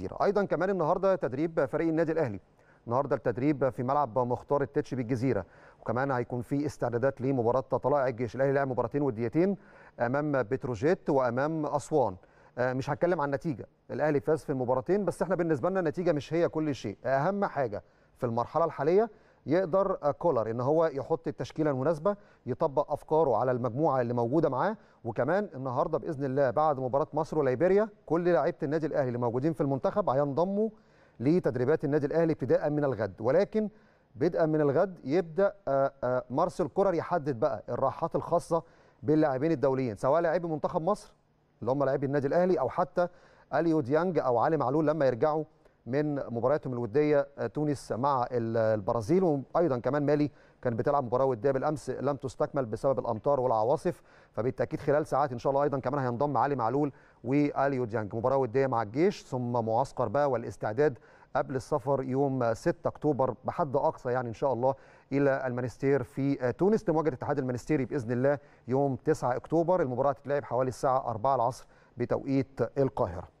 كتير ايضا كمان النهارده تدريب فريق النادي الاهلي النهارده التدريب في ملعب مختار التتش بالجزيره وكمان هيكون في استعدادات لمباراه طلائع الجيش الاهلي لعب مباراتين وديتين امام بتروجيت وامام اسوان آه، مش هتكلم عن النتيجه الاهلي فاز في المباراتين بس احنا بالنسبه لنا النتيجه مش هي كل شيء اهم حاجه في المرحله الحاليه يقدر كولر ان هو يحط التشكيله المناسبه يطبق افكاره على المجموعه اللي موجوده معاه وكمان النهارده باذن الله بعد مباراه مصر وليبيريا كل لاعيبه النادي الاهلي اللي موجودين في المنتخب هينضموا لتدريبات النادي الاهلي ابتداء من الغد ولكن بدءا من الغد يبدا آه، آه، مارسيل كولر يحدد بقى الراحات الخاصه باللاعبين الدوليين سواء لاعبي منتخب مصر اللي هم لاعبي النادي الاهلي او حتى اليو ديانج او علي معلول لما يرجعوا من مبارياتهم الوديه آه، تونس مع البرازيل وايضا كمان مالي كان بتلعب مباراه وديه بالامس لم تستكمل بسبب الامطار والعواصف فبالتاكيد خلال ساعات ان شاء الله ايضا كمان هينضم علي معلول واليو ديانج مباراه وديه مع الجيش ثم معسكر بقى والاستعداد قبل السفر يوم 6 اكتوبر بحد اقصى يعني ان شاء الله الى المانستير في آه، تونس لمواجهه الاتحاد المانستيري باذن الله يوم 9 اكتوبر المباراه هتتلعب حوالي الساعه 4 العصر بتوقيت القاهره